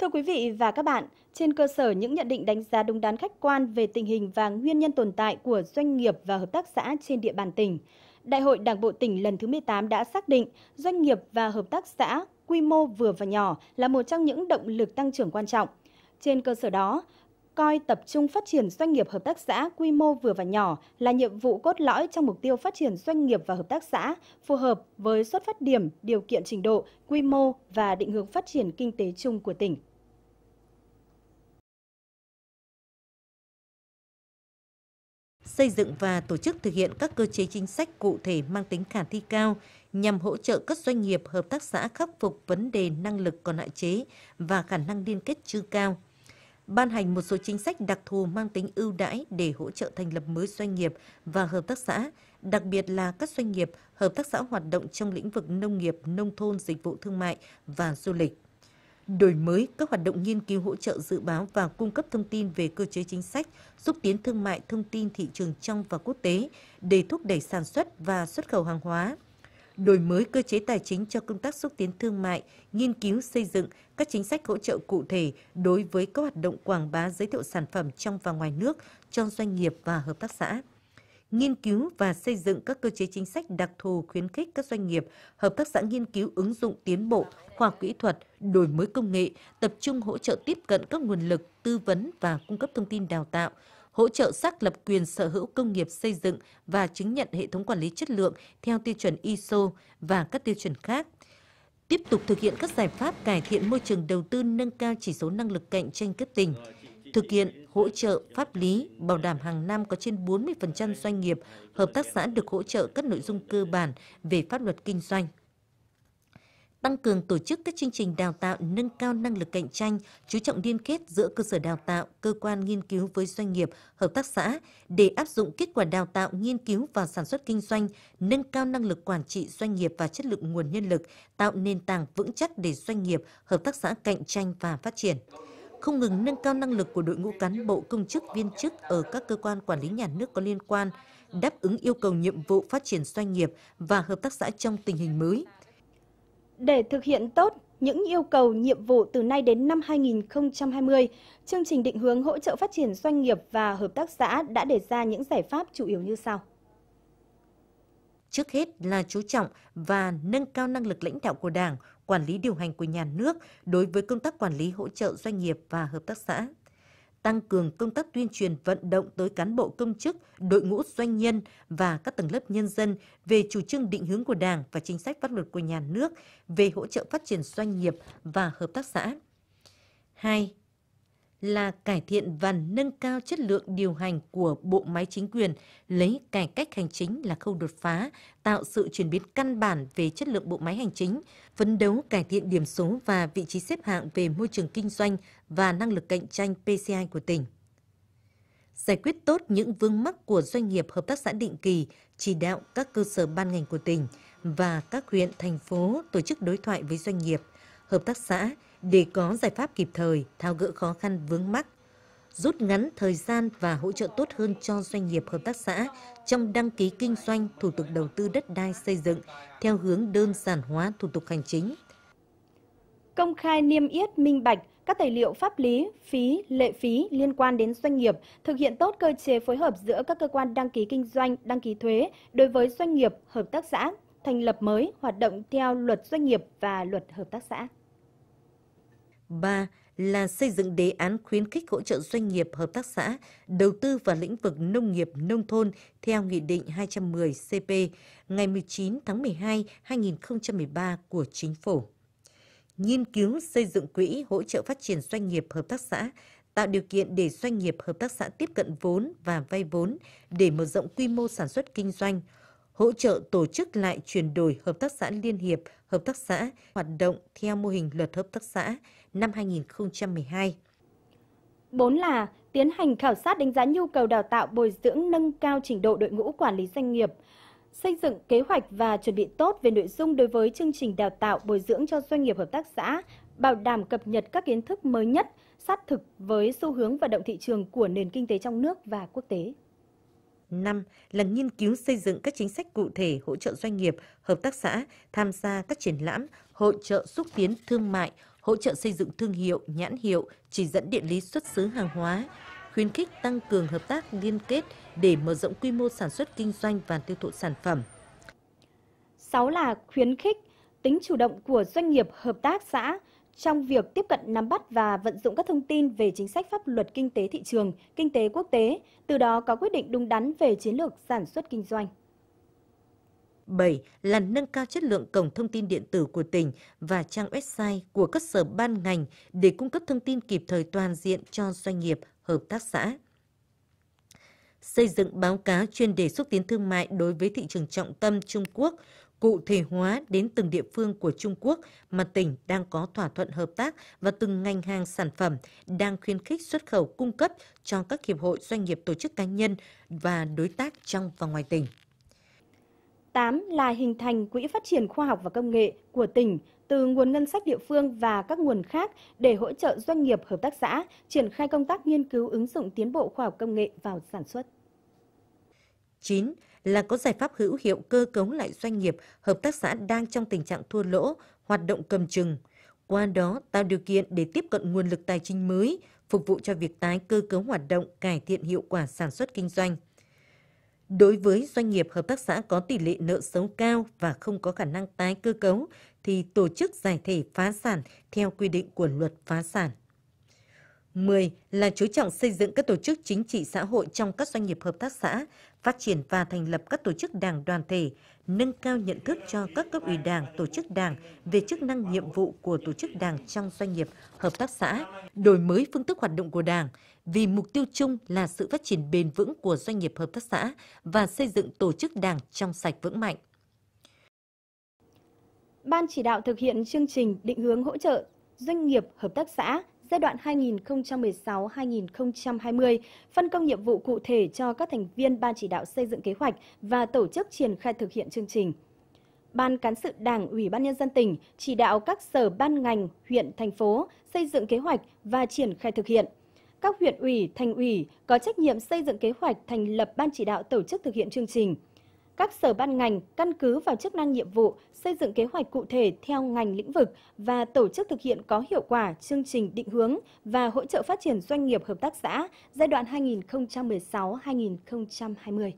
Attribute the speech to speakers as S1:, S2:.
S1: Thưa quý vị và các bạn, trên cơ sở những nhận định đánh giá đúng đắn khách quan về tình hình và nguyên nhân tồn tại của doanh nghiệp và hợp tác xã trên địa bàn tỉnh, Đại hội Đảng bộ tỉnh lần thứ 18 đã xác định doanh nghiệp và hợp tác xã quy mô vừa và nhỏ là một trong những động lực tăng trưởng quan trọng. Trên cơ sở đó, coi tập trung phát triển doanh nghiệp hợp tác xã quy mô vừa và nhỏ là nhiệm vụ cốt lõi trong mục tiêu phát triển doanh nghiệp và hợp tác xã phù hợp với xuất phát điểm, điều kiện trình độ, quy mô và định hướng phát triển kinh tế chung của tỉnh.
S2: xây dựng và tổ chức thực hiện các cơ chế chính sách cụ thể mang tính khả thi cao nhằm hỗ trợ các doanh nghiệp hợp tác xã khắc phục vấn đề năng lực còn hạn chế và khả năng liên kết chưa cao ban hành một số chính sách đặc thù mang tính ưu đãi để hỗ trợ thành lập mới doanh nghiệp và hợp tác xã, đặc biệt là các doanh nghiệp, hợp tác xã hoạt động trong lĩnh vực nông nghiệp, nông thôn, dịch vụ thương mại và du lịch đổi mới các hoạt động nghiên cứu hỗ trợ dự báo và cung cấp thông tin về cơ chế chính sách, xúc tiến thương mại thông tin thị trường trong và quốc tế để thúc đẩy sản xuất và xuất khẩu hàng hóa. Đổi mới cơ chế tài chính cho công tác xúc tiến thương mại, nghiên cứu xây dựng các chính sách hỗ trợ cụ thể đối với các hoạt động quảng bá giới thiệu sản phẩm trong và ngoài nước cho doanh nghiệp và hợp tác xã nghiên cứu và xây dựng các cơ chế chính sách đặc thù khuyến khích các doanh nghiệp, hợp tác xã nghiên cứu ứng dụng tiến bộ, khoa kỹ thuật, đổi mới công nghệ, tập trung hỗ trợ tiếp cận các nguồn lực, tư vấn và cung cấp thông tin đào tạo, hỗ trợ xác lập quyền sở hữu công nghiệp xây dựng và chứng nhận hệ thống quản lý chất lượng theo tiêu chuẩn ISO và các tiêu chuẩn khác tiếp tục thực hiện các giải pháp cải thiện môi trường đầu tư nâng cao chỉ số năng lực cạnh tranh cấp tỉnh thực hiện hỗ trợ pháp lý, bảo đảm hàng năm có trên 40% doanh nghiệp, hợp tác xã được hỗ trợ các nội dung cơ bản về pháp luật kinh doanh tăng cường tổ chức các chương trình đào tạo nâng cao năng lực cạnh tranh, chú trọng liên kết giữa cơ sở đào tạo, cơ quan nghiên cứu với doanh nghiệp, hợp tác xã để áp dụng kết quả đào tạo, nghiên cứu vào sản xuất kinh doanh, nâng cao năng lực quản trị doanh nghiệp và chất lượng nguồn nhân lực, tạo nền tảng vững chắc để doanh nghiệp, hợp tác xã cạnh tranh và phát triển không ngừng nâng cao năng lực của đội ngũ cán bộ công chức viên chức ở các cơ quan quản lý nhà nước có liên quan, đáp ứng yêu cầu nhiệm vụ phát triển doanh nghiệp và hợp tác xã trong tình hình mới.
S1: Để thực hiện tốt những yêu cầu nhiệm vụ từ nay đến năm 2020, chương trình định hướng hỗ trợ phát triển doanh nghiệp và hợp tác xã đã đề ra những giải pháp chủ yếu như sau.
S2: Trước hết là chú trọng và nâng cao năng lực lãnh đạo của Đảng, quản lý điều hành của nhà nước đối với công tác quản lý hỗ trợ doanh nghiệp và hợp tác xã tăng cường công tác tuyên truyền vận động tới cán bộ công chức, đội ngũ doanh nhân và các tầng lớp nhân dân về chủ trương định hướng của Đảng và chính sách pháp luật của nhà nước về hỗ trợ phát triển doanh nghiệp và hợp tác xã. 2 là cải thiện và nâng cao chất lượng điều hành của bộ máy chính quyền, lấy cải cách hành chính là khâu đột phá, tạo sự chuyển biến căn bản về chất lượng bộ máy hành chính, phấn đấu cải thiện điểm số và vị trí xếp hạng về môi trường kinh doanh và năng lực cạnh tranh PCI của tỉnh. Giải quyết tốt những vướng mắc của doanh nghiệp hợp tác xã định kỳ, chỉ đạo các cơ sở ban ngành của tỉnh và các huyện, thành phố tổ chức đối thoại với doanh nghiệp, hợp tác xã để có giải pháp kịp thời thao gỡ khó khăn vướng mắc, rút ngắn thời gian và hỗ trợ tốt hơn cho doanh nghiệp hợp tác xã trong đăng ký kinh doanh thủ tục đầu tư đất đai xây dựng theo hướng đơn giản hóa thủ tục hành chính.
S1: Công khai niêm yết minh bạch các tài liệu pháp lý, phí, lệ phí liên quan đến doanh nghiệp, thực hiện tốt cơ chế phối hợp giữa các cơ quan đăng ký kinh doanh, đăng ký thuế đối với doanh nghiệp, hợp tác xã, thành lập mới hoạt động theo luật doanh nghiệp và luật hợp tác xã.
S2: 3 là xây dựng đề án khuyến khích hỗ trợ doanh nghiệp hợp tác xã đầu tư vào lĩnh vực nông nghiệp nông thôn theo Nghị định 210 CP ngày 19 tháng 12 2013 của Chính phủ. Nghiên cứu xây dựng quỹ hỗ trợ phát triển doanh nghiệp hợp tác xã tạo điều kiện để doanh nghiệp hợp tác xã tiếp cận vốn và vay vốn để mở rộng quy mô sản xuất kinh doanh – hỗ trợ tổ chức lại chuyển đổi hợp tác xã liên hiệp, hợp tác xã hoạt động theo mô hình luật hợp tác xã năm 2012.
S1: 4 là tiến hành khảo sát đánh giá nhu cầu đào tạo bồi dưỡng nâng cao trình độ đội ngũ quản lý doanh nghiệp, xây dựng kế hoạch và chuẩn bị tốt về nội dung đối với chương trình đào tạo bồi dưỡng cho doanh nghiệp hợp tác xã, bảo đảm cập nhật các kiến thức mới nhất, sát thực với xu hướng vận động thị trường của nền kinh tế trong nước và quốc tế
S2: năm là nghiên cứu xây dựng các chính sách cụ thể hỗ trợ doanh nghiệp, hợp tác xã tham gia các triển lãm, hỗ trợ xúc tiến thương mại, hỗ trợ xây dựng thương hiệu, nhãn hiệu, chỉ dẫn địa lý xuất xứ hàng hóa, khuyến khích tăng cường hợp tác liên kết để mở rộng quy mô sản xuất kinh doanh và tiêu thụ sản phẩm.
S1: 6 là khuyến khích tính chủ động của doanh nghiệp hợp tác xã trong việc tiếp cận nắm bắt và vận dụng các thông tin về chính sách pháp luật kinh tế thị trường, kinh tế quốc tế, từ đó có quyết định đúng đắn về chiến lược sản xuất kinh doanh.
S2: 7 là nâng cao chất lượng cổng thông tin điện tử của tỉnh và trang website của các sở ban ngành để cung cấp thông tin kịp thời toàn diện cho doanh nghiệp, hợp tác xã. Xây dựng báo cáo chuyên đề xúc tiến thương mại đối với thị trường trọng tâm Trung Quốc, cụ thể hóa đến từng địa phương của Trung Quốc mà tỉnh đang có thỏa thuận hợp tác và từng ngành hàng sản phẩm đang khuyến khích xuất khẩu cung cấp cho các hiệp hội doanh nghiệp tổ chức cá nhân và đối tác trong và ngoài tỉnh.
S1: 8 là hình thành quỹ phát triển khoa học và công nghệ của tỉnh từ nguồn ngân sách địa phương và các nguồn khác để hỗ trợ doanh nghiệp hợp tác xã triển khai công tác nghiên cứu ứng dụng tiến bộ khoa học công nghệ vào sản xuất.
S2: 9 là có giải pháp hữu hiệu cơ cấu lại doanh nghiệp, hợp tác xã đang trong tình trạng thua lỗ, hoạt động cầm chừng. Qua đó tạo điều kiện để tiếp cận nguồn lực tài chính mới, phục vụ cho việc tái cơ cấu hoạt động, cải thiện hiệu quả sản xuất kinh doanh. Đối với doanh nghiệp hợp tác xã có tỷ lệ nợ xấu cao và không có khả năng tái cơ cấu thì tổ chức giải thể phá sản theo quy định của luật phá sản. 10 là chú trọng xây dựng các tổ chức chính trị xã hội trong các doanh nghiệp hợp tác xã, phát triển và thành lập các tổ chức đảng đoàn thể, nâng cao nhận thức cho các cấp ủy đảng, tổ chức đảng về chức năng nhiệm vụ của tổ chức đảng trong doanh nghiệp hợp tác xã, đổi mới phương thức hoạt động của đảng, vì mục tiêu chung là sự phát triển bền vững của doanh nghiệp hợp tác xã và xây dựng tổ chức đảng trong sạch vững mạnh.
S1: Ban chỉ đạo thực hiện chương trình định hướng hỗ trợ doanh nghiệp hợp tác xã giai đoạn 2016-2020, phân công nhiệm vụ cụ thể cho các thành viên Ban chỉ đạo xây dựng kế hoạch và tổ chức triển khai thực hiện chương trình. Ban Cán sự Đảng Ủy ban Nhân dân tỉnh chỉ đạo các sở ban ngành, huyện, thành phố xây dựng kế hoạch và triển khai thực hiện. Các huyện ủy, thành ủy có trách nhiệm xây dựng kế hoạch thành lập Ban chỉ đạo tổ chức thực hiện chương trình – các sở ban ngành căn cứ vào chức năng nhiệm vụ, xây dựng kế hoạch cụ thể theo ngành lĩnh vực và tổ chức thực hiện có hiệu quả chương trình định hướng và hỗ trợ phát triển doanh nghiệp hợp tác xã giai đoạn 2016-2020.